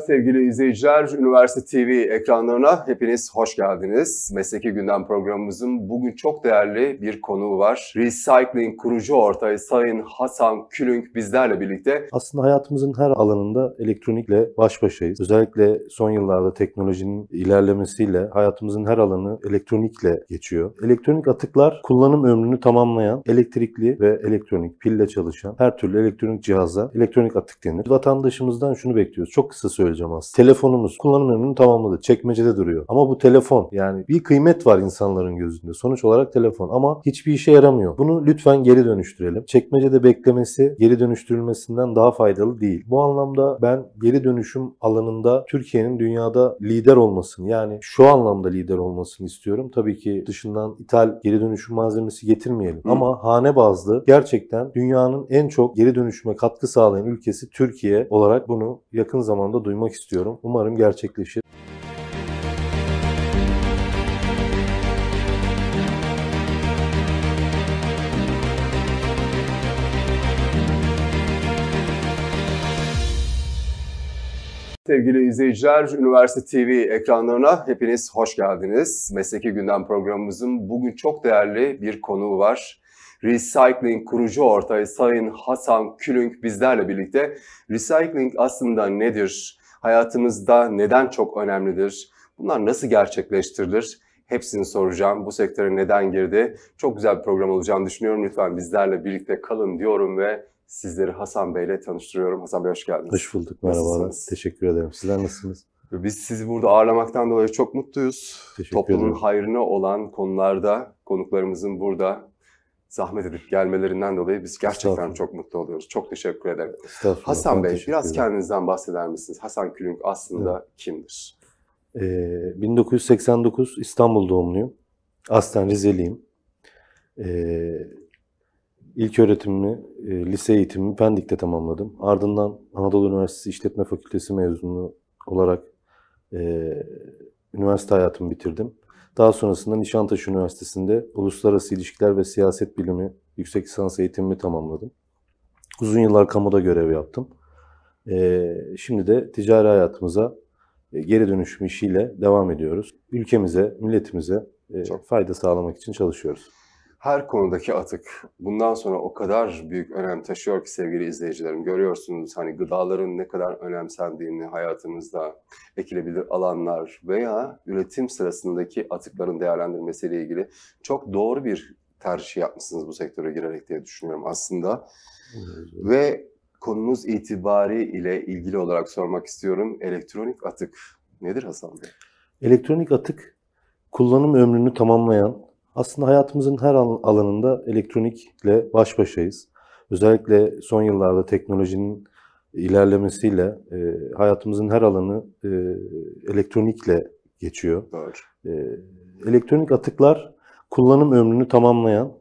Sevgili izleyiciler, Üniversite TV ekranlarına hepiniz hoş geldiniz. Mesleki Gündem programımızın bugün çok değerli bir konuğu var. Recycling kurucu ortağı Sayın Hasan Külünk bizlerle birlikte. Aslında hayatımızın her alanında elektronikle baş başayız. Özellikle son yıllarda teknolojinin ilerlemesiyle hayatımızın her alanı elektronikle geçiyor. Elektronik atıklar kullanım ömrünü tamamlayan elektrikli ve elektronik pille çalışan her türlü elektronik cihaza elektronik atık denir. Vatandaşımızdan şunu bekliyoruz. Çok kısa süre söyleyeceğim aslında. Telefonumuz kullanım ömrünü tamamladı. Çekmecede duruyor. Ama bu telefon yani bir kıymet var insanların gözünde. Sonuç olarak telefon ama hiçbir işe yaramıyor. Bunu lütfen geri dönüştürelim. Çekmecede beklemesi geri dönüştürülmesinden daha faydalı değil. Bu anlamda ben geri dönüşüm alanında Türkiye'nin dünyada lider olmasını yani şu anlamda lider olmasını istiyorum. Tabii ki dışından ithal geri dönüşüm malzemesi getirmeyelim. Hı. Ama hane bazlı gerçekten dünyanın en çok geri dönüşüme katkı sağlayan ülkesi Türkiye olarak bunu yakın zamanda duyuyoruz duymak istiyorum. Umarım gerçekleşir. Sevgili izleyiciler, Üniversite TV ekranlarına hepiniz hoş geldiniz. Mesleki Gündem programımızın bugün çok değerli bir konuğu var. Recycling kurucu ortağı Sayın Hasan Külünk bizlerle birlikte. Recycling aslında nedir? hayatımızda neden çok önemlidir? Bunlar nasıl gerçekleştirilir? Hepsini soracağım. Bu sektöre neden girdi? Çok güzel bir program olacağını düşünüyorum. Lütfen bizlerle birlikte kalın diyorum ve sizleri Hasan Bey ile tanıştırıyorum. Hasan Bey hoş geldiniz. Hoş bulduk. Merhaba. Teşekkür ederim. Sizler nasılsınız? Biz sizi burada ağırlamaktan dolayı çok mutluyuz. Teşekkür Toplumun ederim. hayrına olan konularda konuklarımızın burada zahmet edip gelmelerinden dolayı biz gerçekten çok mutlu oluyoruz. Çok teşekkür ederim. Hasan Bey biraz kendinizden bahseder misiniz? Hasan Külünk aslında evet. kimdir? Ee, 1989 İstanbul doğumluyum. Aslen Rizeliyim. Ee, ilk öğretimimi, e, lise eğitimimi Pendik'te tamamladım. Ardından Anadolu Üniversitesi İşletme Fakültesi mezunu olarak e, üniversite hayatımı bitirdim. Daha sonrasında Nişantaşı Üniversitesi'nde Uluslararası İlişkiler ve Siyaset Bilimi yüksek lisans eğitimimi tamamladım. Uzun yıllar kamuda görev yaptım. Ee, şimdi de ticari hayatımıza e, geri dönüşüm işiyle devam ediyoruz. Ülkemize, milletimize e, fayda sağlamak için çalışıyoruz her konudaki atık bundan sonra o kadar büyük önem taşıyor ki sevgili izleyicilerim. Görüyorsunuz hani gıdaların ne kadar önemsendiğini hayatımızda ekilebilir alanlar veya üretim sırasındaki atıkların değerlendirmesiyle ilgili çok doğru bir tercih yapmışsınız bu sektöre girerek diye düşünüyorum aslında. Evet. Ve konumuz itibari ile ilgili olarak sormak istiyorum. Elektronik atık nedir Hasan Bey? Elektronik atık kullanım ömrünü tamamlayan aslında hayatımızın her alanında elektronikle baş başayız. Özellikle son yıllarda teknolojinin ilerlemesiyle e, hayatımızın her alanı e, elektronikle geçiyor. Evet. E, elektronik atıklar kullanım ömrünü tamamlayan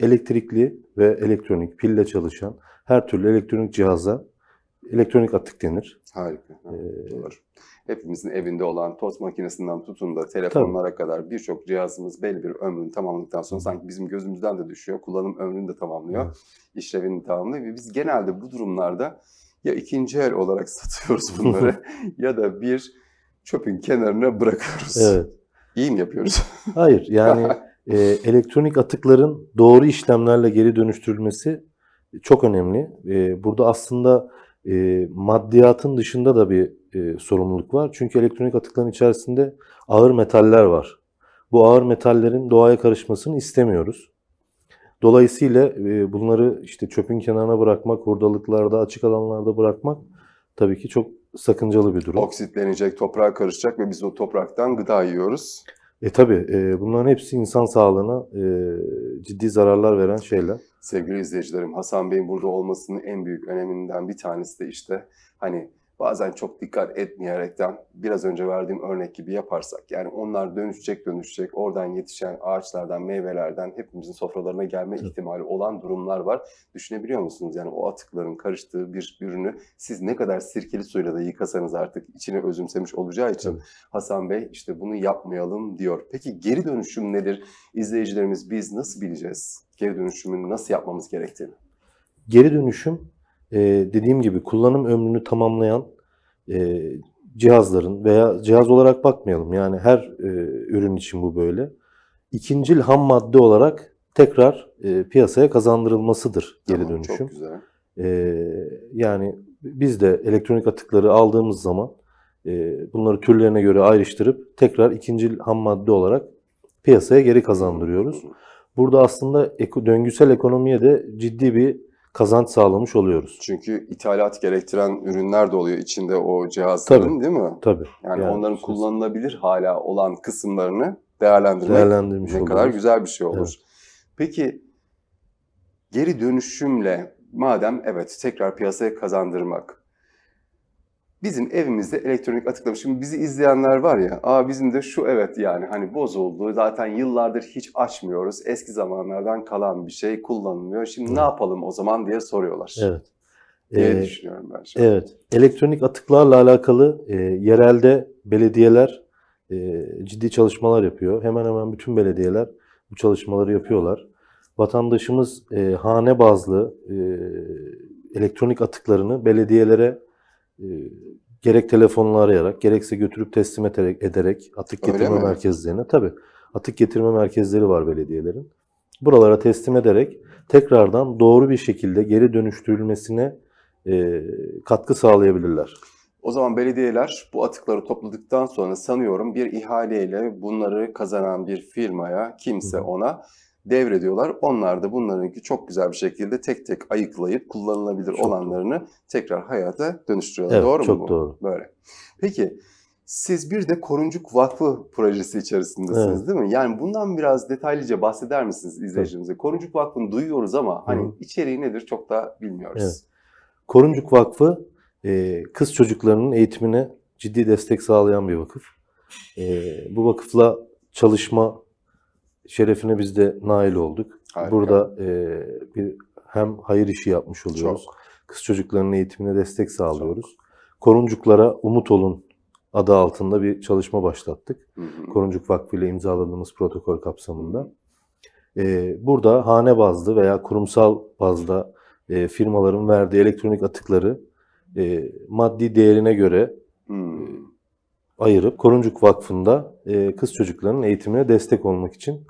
elektrikli ve elektronik pille çalışan her türlü elektronik cihaza elektronik atık denir. Harika. Ee, Doğru. Hepimizin evinde olan toz makinesinden tutun da telefonlara tabii. kadar birçok cihazımız belli bir ömrünü tamamladıktan sonra sanki bizim gözümüzden de düşüyor. Kullanım ömrünü de tamamlıyor. Evet. işlevini tamamlıyor ve biz genelde bu durumlarda ya ikinci el olarak satıyoruz bunları ya da bir çöpün kenarına bırakıyoruz. Evet. İyi mi yapıyoruz? Hayır yani e, elektronik atıkların doğru işlemlerle geri dönüştürülmesi çok önemli. E, burada aslında e, maddiyatın dışında da bir e, sorumluluk var. Çünkü elektronik atıkların içerisinde ağır metaller var. Bu ağır metallerin doğaya karışmasını istemiyoruz. Dolayısıyla e, bunları işte çöpün kenarına bırakmak, hurdalıklarda, açık alanlarda bırakmak tabii ki çok sakıncalı bir durum. Oksitlenecek, toprağa karışacak ve biz o topraktan gıda yiyoruz. E tabii e, bunların hepsi insan sağlığına e, ciddi zararlar veren şeyler. Sevgili izleyicilerim Hasan Bey'in burada olmasının en büyük öneminden bir tanesi de işte hani bazen çok dikkat etmeyerekten biraz önce verdiğim örnek gibi yaparsak yani onlar dönüşecek dönüşecek oradan yetişen ağaçlardan meyvelerden hepimizin sofralarına gelme ihtimali olan durumlar var. Düşünebiliyor musunuz yani o atıkların karıştığı bir ürünü siz ne kadar sirkeli suyla da yıkasanız artık içine özümsemiş olacağı için Hasan Bey işte bunu yapmayalım diyor. Peki geri dönüşüm nedir? İzleyicilerimiz biz nasıl bileceğiz geri dönüşümün nasıl yapmamız gerektiğini? Geri dönüşüm e, dediğim gibi kullanım ömrünü tamamlayan e, cihazların veya cihaz olarak bakmayalım. Yani her e, ürün için bu böyle. ikincil ham madde olarak tekrar e, piyasaya kazandırılmasıdır geri tamam, dönüşüm. Çok güzel. E, yani biz de elektronik atıkları aldığımız zaman e, bunları türlerine göre ayrıştırıp tekrar ikincil ham madde olarak piyasaya geri kazandırıyoruz. Burada aslında döngüsel ekonomiye de ciddi bir kazanç sağlamış oluyoruz. Çünkü ithalat gerektiren ürünler de oluyor içinde o cihazların tabii, değil mi? Tabii. Yani, yani onların işte. kullanılabilir hala olan kısımlarını değerlendirmek Değerlendirmiş ne olur. kadar güzel bir şey olur. Evet. Peki geri dönüşümle madem evet tekrar piyasaya kazandırmak Bizim evimizde elektronik atıklama. Şimdi bizi izleyenler var ya, aa bizim de şu evet yani hani bozuldu. Zaten yıllardır hiç açmıyoruz. Eski zamanlardan kalan bir şey kullanılmıyor. Şimdi ne yapalım o zaman diye soruyorlar. Evet. Diye ee, düşünüyorum ben şimdi. Evet. Elektronik atıklarla alakalı e, yerelde belediyeler e, ciddi çalışmalar yapıyor. Hemen hemen bütün belediyeler bu çalışmaları yapıyorlar. Vatandaşımız e, hane bazlı e, elektronik atıklarını belediyelere e, gerek telefonla arayarak, gerekse götürüp teslim ederek, ederek atık getirme merkezlerine tabi atık getirme merkezleri var belediyelerin. Buralara teslim ederek tekrardan doğru bir şekilde geri dönüştürülmesine e, katkı sağlayabilirler. O zaman belediyeler bu atıkları topladıktan sonra sanıyorum bir ihaleyle bunları kazanan bir firmaya kimse ona devrediyorlar. Onlar da bunlarınki çok güzel bir şekilde tek tek ayıklayıp kullanılabilir çok olanlarını doğru. tekrar hayata dönüştürüyorlar. Evet, doğru çok mu bu? doğru. Böyle. Peki siz bir de Koruncuk Vakfı projesi içerisindesiniz evet. değil mi? Yani bundan biraz detaylıca bahseder misiniz izleyicimize? Evet. Koruncuk Vakfı'nı duyuyoruz ama hani Hı. içeriği nedir çok da bilmiyoruz. Evet. Koruncuk Vakfı e, kız çocuklarının eğitimine ciddi destek sağlayan bir vakıf. E, bu vakıfla çalışma şerefine biz de nail olduk. Harika. Burada e, bir hem hayır işi yapmış oluyoruz. Çok. Kız çocuklarının eğitimine destek sağlıyoruz. Çok. Koruncuklara Umut Olun adı altında bir çalışma başlattık. Hı hı. Koruncuk Vakfı ile imzaladığımız protokol kapsamında. E, burada hane bazlı veya kurumsal bazda e, firmaların verdiği elektronik atıkları e, maddi değerine göre hmm. ayırıp Koruncuk Vakfı'nda e, kız çocuklarının eğitimine destek olmak için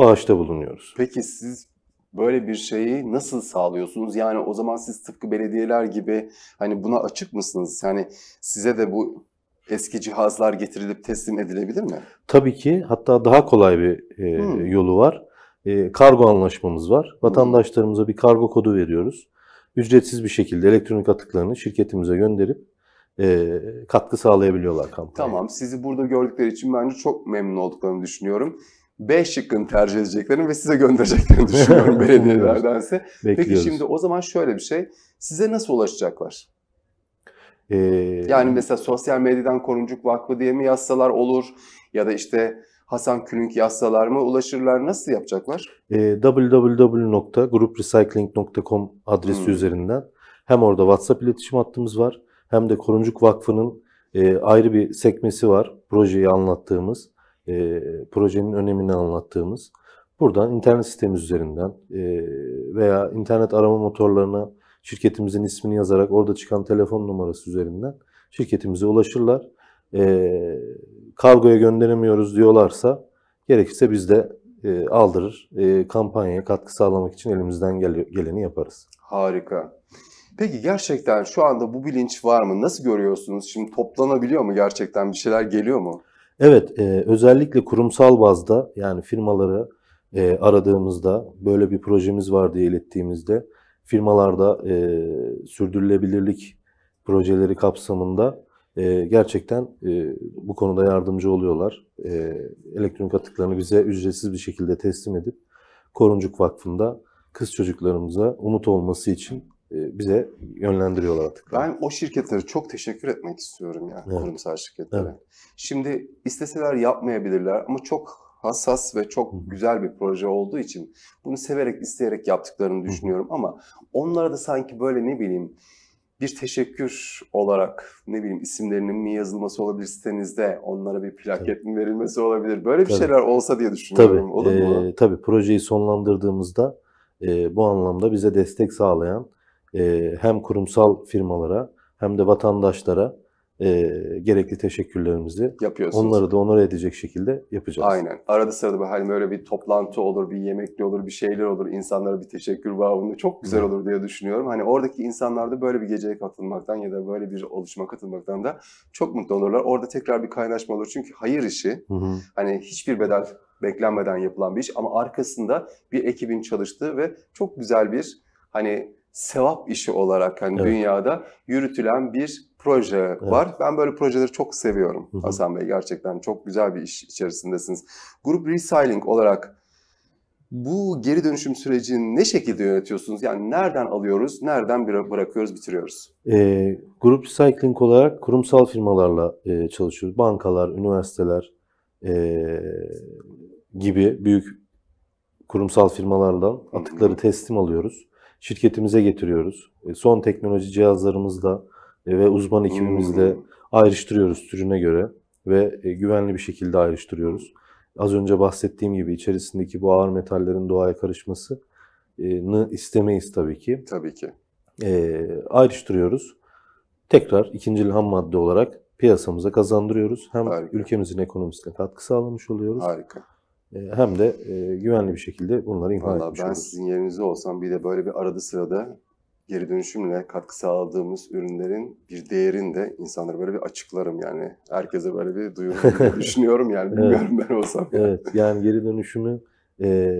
bağışta bulunuyoruz. Peki siz böyle bir şeyi nasıl sağlıyorsunuz? Yani o zaman siz tıpkı belediyeler gibi hani buna açık mısınız? Yani size de bu eski cihazlar getirilip teslim edilebilir mi? Tabii ki. Hatta daha kolay bir e, hmm. yolu var. E, kargo anlaşmamız var. Hmm. Vatandaşlarımıza bir kargo kodu veriyoruz. Ücretsiz bir şekilde elektronik atıklarını şirketimize gönderip e, katkı sağlayabiliyorlar kampanya. Tamam. Sizi burada gördükleri için bence çok memnun olduklarını düşünüyorum. B şıkkını tercih edeceklerini ve size göndereceklerini düşünüyorum belediyelerdense. Bekliyoruz. Peki şimdi o zaman şöyle bir şey. Size nasıl ulaşacaklar? Ee... Yani mesela sosyal medyadan Koruncuk Vakfı diye mi yazsalar olur? Ya da işte Hasan Külünk yazsalar mı ulaşırlar? Nasıl yapacaklar? E, ee, www.grouprecycling.com adresi hmm. üzerinden hem orada WhatsApp iletişim hattımız var hem de Koruncuk Vakfı'nın e, ayrı bir sekmesi var projeyi anlattığımız e, projenin önemini anlattığımız. Buradan internet sitemiz üzerinden e, veya internet arama motorlarına şirketimizin ismini yazarak orada çıkan telefon numarası üzerinden şirketimize ulaşırlar. E, kargoya gönderemiyoruz diyorlarsa gerekirse biz de e, aldırır. E, kampanyaya katkı sağlamak için elimizden gel geleni yaparız. Harika. Peki gerçekten şu anda bu bilinç var mı? Nasıl görüyorsunuz? Şimdi toplanabiliyor mu gerçekten? Bir şeyler geliyor mu? Evet, e, özellikle kurumsal bazda yani firmaları e, aradığımızda böyle bir projemiz var diye ilettiğimizde firmalarda e, sürdürülebilirlik projeleri kapsamında e, gerçekten e, bu konuda yardımcı oluyorlar. E, elektronik atıklarını bize ücretsiz bir şekilde teslim edip Koruncuk Vakfı'nda kız çocuklarımıza umut olması için e, bize yönlendiriyorlar artık. Ben o şirketlere çok teşekkür etmek istiyorum yani evet. kurumsal şirketlere. Evet. Şimdi isteseler yapmayabilirler ama çok hassas ve çok güzel bir proje olduğu için bunu severek isteyerek yaptıklarını düşünüyorum ama onlara da sanki böyle ne bileyim bir teşekkür olarak ne bileyim isimlerinin mi yazılması olabilir sitenizde onlara bir plaket mi verilmesi olabilir böyle bir tabii. şeyler olsa diye düşünüyorum. Tabii. Olur mu? Ee, tabii projeyi sonlandırdığımızda e, bu anlamda bize destek sağlayan ee, hem kurumsal firmalara hem de vatandaşlara e, gerekli teşekkürlerimizi yapıyoruz. Onları da onore edecek şekilde yapacağız. Aynen. Arada sırada böyle, hani böyle bir toplantı olur, bir yemekli olur, bir şeyler olur. insanlara bir teşekkür bağımlı çok güzel olur diye düşünüyorum. Hani oradaki insanlar da böyle bir geceye katılmaktan ya da böyle bir oluşuma katılmaktan da çok mutlu olurlar. Orada tekrar bir kaynaşma olur. Çünkü hayır işi hı hı. hani hiçbir bedel beklenmeden yapılan bir iş ama arkasında bir ekibin çalıştığı ve çok güzel bir hani sevap işi olarak hani evet. dünyada yürütülen bir proje evet. var. Ben böyle projeleri çok seviyorum Hı-hı. Hasan Bey gerçekten çok güzel bir iş içerisindesiniz. Grup Recycling olarak bu geri dönüşüm sürecini ne şekilde yönetiyorsunuz? Yani nereden alıyoruz, nereden bırakıyoruz, bitiriyoruz? E, grup Recycling olarak kurumsal firmalarla e, çalışıyoruz. Bankalar, üniversiteler e, gibi büyük kurumsal firmalardan atıkları teslim alıyoruz şirketimize getiriyoruz. E, son teknoloji cihazlarımızla e, ve uzman ekibimizle hmm. ayrıştırıyoruz türüne göre ve e, güvenli bir şekilde ayrıştırıyoruz. Az önce bahsettiğim gibi içerisindeki bu ağır metallerin doğaya karışmasını istemeyiz tabii ki. Tabii ki. E, ayrıştırıyoruz. Tekrar ikinci ham madde olarak piyasamıza kazandırıyoruz. Hem Harika. ülkemizin ekonomisine katkı sağlamış oluyoruz. Harika. E, hem de e, güvenli bir şekilde bunları imha Vallahi etmiş ben oluruz. sizin yerinizde olsam bir de böyle bir arada sırada geri dönüşümle katkı sağladığımız ürünlerin bir değerini de insanlara böyle bir açıklarım yani. Herkese böyle bir duyururum düşünüyorum yani bilmiyorum evet. ben olsam. Yani. Evet yani geri dönüşümü e,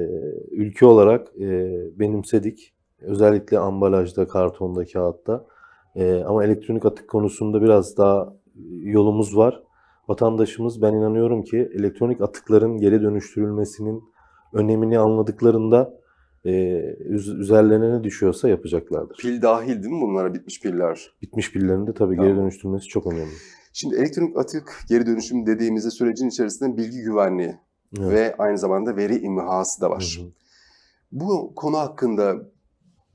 ülke olarak e, benimsedik. Özellikle ambalajda, kartonda, kağıtta. E, ama elektronik atık konusunda biraz daha yolumuz var vatandaşımız ben inanıyorum ki elektronik atıkların geri dönüştürülmesinin önemini anladıklarında e, üzerlerine ne düşüyorsa yapacaklardır. Pil dahil değil mi bunlara bitmiş piller? Bitmiş pillerin de tabii tamam. geri dönüştürülmesi çok önemli. Şimdi elektronik atık geri dönüşüm dediğimizde sürecin içerisinde bilgi güvenliği evet. ve aynı zamanda veri imhası da var. Hı hı. Bu konu hakkında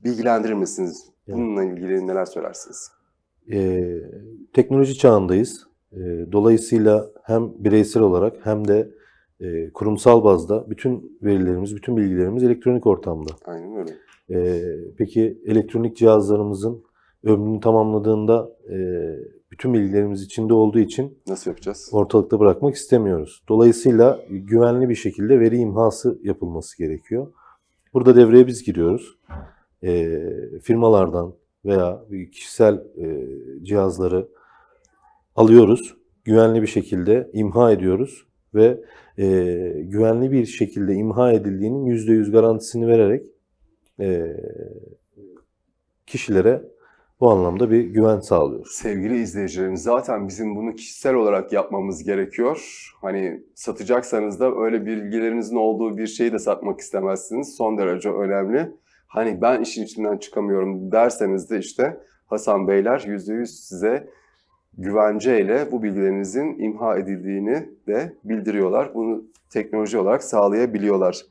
bilgilendirir misiniz? Bununla ilgili neler söylersiniz? Ee, teknoloji çağındayız. Ee, dolayısıyla hem bireysel olarak hem de e, kurumsal bazda bütün verilerimiz, bütün bilgilerimiz elektronik ortamda. Aynen öyle. Ee, peki elektronik cihazlarımızın ömrünü tamamladığında e, bütün bilgilerimiz içinde olduğu için nasıl yapacağız? Ortalıkta bırakmak istemiyoruz. Dolayısıyla güvenli bir şekilde veri imhası yapılması gerekiyor. Burada devreye biz giriyoruz. E, firmalardan veya kişisel e, cihazları alıyoruz, güvenli bir şekilde imha ediyoruz ve e, güvenli bir şekilde imha edildiğinin yüzde yüz garantisini vererek e, kişilere bu anlamda bir güven sağlıyoruz. Sevgili izleyicilerim zaten bizim bunu kişisel olarak yapmamız gerekiyor. Hani satacaksanız da öyle bilgilerinizin olduğu bir şeyi de satmak istemezsiniz. Son derece önemli. Hani ben işin içinden çıkamıyorum derseniz de işte Hasan Beyler %100 size güvenceyle bu bilgilerinizin imha edildiğini de bildiriyorlar. Bunu teknoloji olarak sağlayabiliyorlar.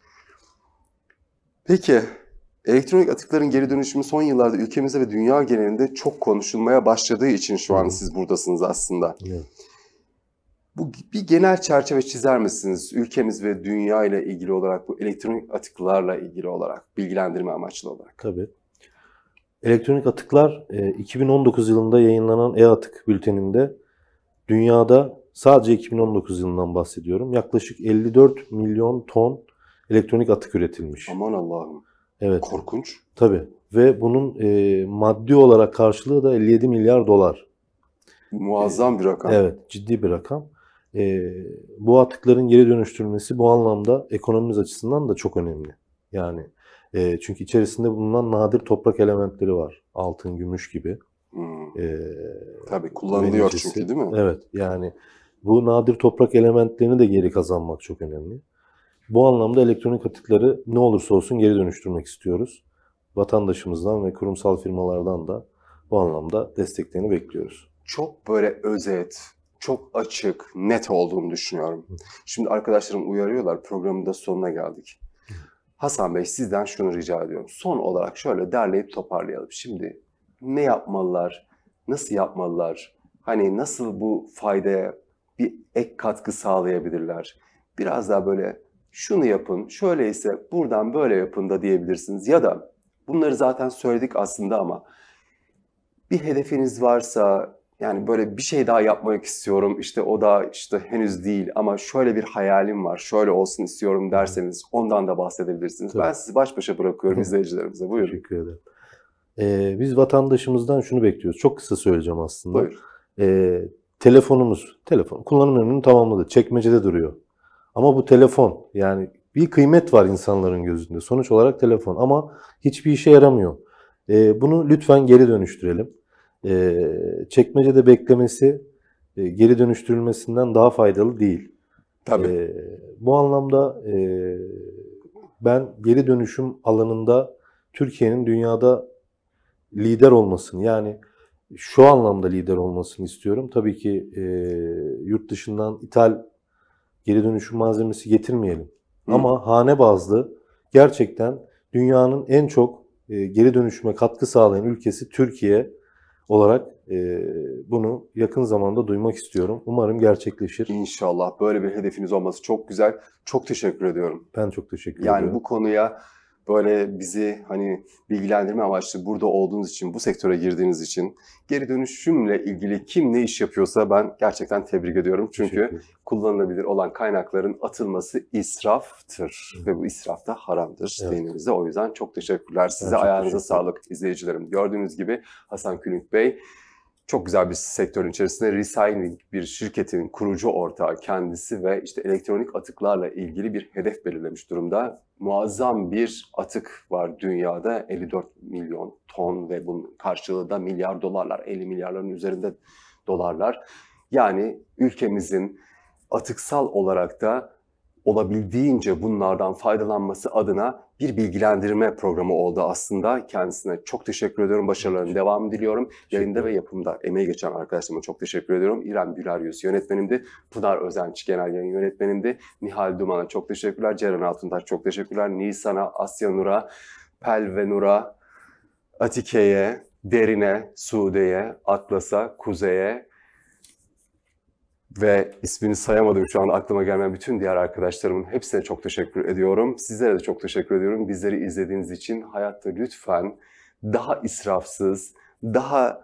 Peki, elektronik atıkların geri dönüşümü son yıllarda ülkemizde ve dünya genelinde çok konuşulmaya başladığı için şu an siz buradasınız aslında. Bu bir genel çerçeve çizer misiniz? Ülkemiz ve dünya ile ilgili olarak bu elektronik atıklarla ilgili olarak bilgilendirme amaçlı olarak. Tabii. Elektronik atıklar 2019 e, yılında yayınlanan E-Atık bülteninde dünyada sadece 2019 yılından bahsediyorum. Yaklaşık 54 milyon ton elektronik atık üretilmiş. Aman Allah'ım. Evet. Korkunç. Tabii. Ve bunun e, maddi olarak karşılığı da 57 milyar dolar. Muazzam bir rakam. Evet, ciddi bir rakam. E, bu atıkların geri dönüştürülmesi bu anlamda ekonomimiz açısından da çok önemli. Yani e, çünkü içerisinde bulunan nadir toprak elementleri var. Altın, gümüş gibi. Hmm. E, Tabii kullanılıyor venicisi. çünkü değil mi? Evet yani bu nadir toprak elementlerini de geri kazanmak çok önemli. Bu anlamda elektronik atıkları ne olursa olsun geri dönüştürmek istiyoruz. Vatandaşımızdan ve kurumsal firmalardan da bu anlamda desteklerini bekliyoruz. Çok böyle özet, çok açık, net olduğunu düşünüyorum. Şimdi arkadaşlarım uyarıyorlar, programın da sonuna geldik. Hasan Bey sizden şunu rica ediyorum. Son olarak şöyle derleyip toparlayalım. Şimdi ne yapmalılar, nasıl yapmalılar, hani nasıl bu faydaya bir ek katkı sağlayabilirler? Biraz daha böyle şunu yapın, şöyleyse buradan böyle yapın da diyebilirsiniz. Ya da bunları zaten söyledik aslında ama bir hedefiniz varsa, yani böyle bir şey daha yapmak istiyorum. İşte o da işte henüz değil ama şöyle bir hayalim var. Şöyle olsun istiyorum derseniz ondan da bahsedebilirsiniz. Tabii. Ben sizi baş başa bırakıyorum izleyicilerimize. Buyurun. Teşekkür ederim. Ee, biz vatandaşımızdan şunu bekliyoruz. Çok kısa söyleyeceğim aslında. Ee, telefonumuz, telefon kullanım ömrünü tamamladı. Çekmecede duruyor. Ama bu telefon yani bir kıymet var insanların gözünde. Sonuç olarak telefon ama hiçbir işe yaramıyor. Ee, bunu lütfen geri dönüştürelim e, çekmecede beklemesi e, geri dönüştürülmesinden daha faydalı değil. Tabii. E, bu anlamda e, ben geri dönüşüm alanında Türkiye'nin dünyada lider olmasını yani şu anlamda lider olmasını istiyorum. Tabii ki e, yurt dışından ithal geri dönüşüm malzemesi getirmeyelim. Hı. Ama hane bazlı gerçekten dünyanın en çok e, geri dönüşüme katkı sağlayan ülkesi Türkiye olarak e, bunu yakın zamanda duymak istiyorum. Umarım gerçekleşir. İnşallah böyle bir hedefiniz olması çok güzel. Çok teşekkür ediyorum. Ben çok teşekkür yani ediyorum. Yani bu konuya böyle bizi hani bilgilendirme amaçlı burada olduğunuz için, bu sektöre girdiğiniz için geri dönüşümle ilgili kim ne iş yapıyorsa ben gerçekten tebrik ediyorum. Çünkü kullanılabilir olan kaynakların atılması israftır Hı. ve bu israf da haramdır evet. dinimizde. O yüzden çok teşekkürler. Size ben çok ayağınıza teşekkür sağlık izleyicilerim. Gördüğünüz gibi Hasan Külünk Bey çok güzel bir sektörün içerisinde Resigning bir şirketin kurucu ortağı kendisi ve işte elektronik atıklarla ilgili bir hedef belirlemiş durumda. Muazzam bir atık var dünyada 54 milyon ton ve bunun karşılığı da milyar dolarlar 50 milyarların üzerinde dolarlar. Yani ülkemizin atıksal olarak da olabildiğince bunlardan faydalanması adına bir bilgilendirme programı oldu aslında. Kendisine çok teşekkür ediyorum. Başarılarının devam diliyorum. Yayında ve yapımda emeği geçen arkadaşlarıma çok teşekkür ediyorum. İrem Güler Yüz yönetmenimdi. Pınar Özenç genel yayın yönetmenimdi. Nihal Duman'a çok teşekkürler. Ceren Altuntaş çok teşekkürler. Nisan'a, Asya Nur'a, Pel ve Nur'a, Atike'ye, Derin'e, Sude'ye, Atlas'a, Kuzey'e, ve ismini sayamadım şu an aklıma gelmeyen bütün diğer arkadaşlarımın hepsine çok teşekkür ediyorum. Sizlere de çok teşekkür ediyorum. Bizleri izlediğiniz için hayatta lütfen daha israfsız, daha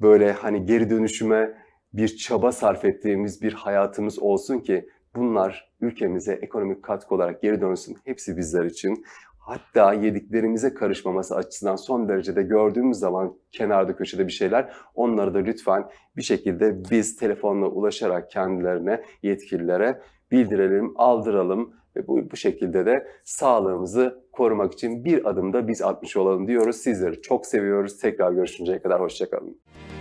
böyle hani geri dönüşüme bir çaba sarf ettiğimiz bir hayatımız olsun ki bunlar ülkemize ekonomik katkı olarak geri dönsün. Hepsi bizler için hatta yediklerimize karışmaması açısından son derecede gördüğümüz zaman kenarda köşede bir şeyler onları da lütfen bir şekilde biz telefonla ulaşarak kendilerine yetkililere bildirelim, aldıralım ve bu, bu şekilde de sağlığımızı korumak için bir adımda biz atmış olalım diyoruz. Sizleri çok seviyoruz. Tekrar görüşünceye kadar hoşçakalın.